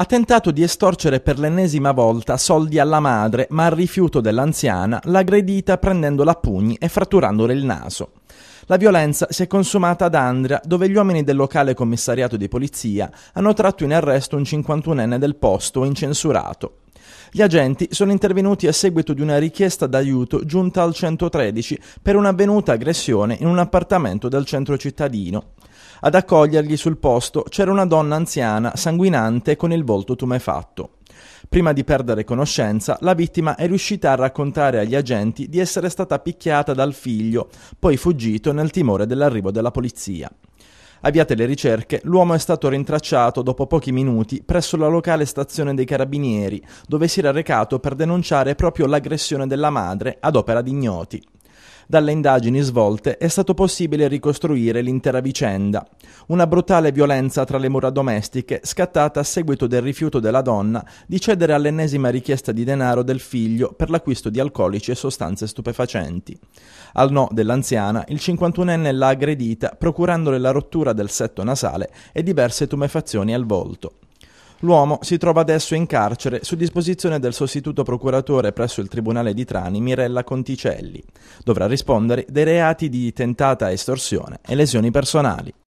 ha tentato di estorcere per l'ennesima volta soldi alla madre, ma al rifiuto dell'anziana l'ha aggredita prendendola a pugni e fratturandole il naso. La violenza si è consumata ad Andria, dove gli uomini del locale commissariato di polizia hanno tratto in arresto un 51enne del posto incensurato. Gli agenti sono intervenuti a seguito di una richiesta d'aiuto giunta al 113 per un'avvenuta aggressione in un appartamento del centro cittadino. Ad accoglierli sul posto c'era una donna anziana, sanguinante, con il volto tumefatto. Prima di perdere conoscenza, la vittima è riuscita a raccontare agli agenti di essere stata picchiata dal figlio, poi fuggito nel timore dell'arrivo della polizia. Avviate le ricerche, l'uomo è stato rintracciato dopo pochi minuti presso la locale stazione dei carabinieri, dove si era recato per denunciare proprio l'aggressione della madre ad opera di ignoti. Dalle indagini svolte è stato possibile ricostruire l'intera vicenda. Una brutale violenza tra le mura domestiche scattata a seguito del rifiuto della donna di cedere all'ennesima richiesta di denaro del figlio per l'acquisto di alcolici e sostanze stupefacenti. Al no dell'anziana, il 51enne l'ha aggredita procurandole la rottura del setto nasale e diverse tumefazioni al volto. L'uomo si trova adesso in carcere su disposizione del sostituto procuratore presso il Tribunale di Trani Mirella Conticelli. Dovrà rispondere dei reati di tentata estorsione e lesioni personali.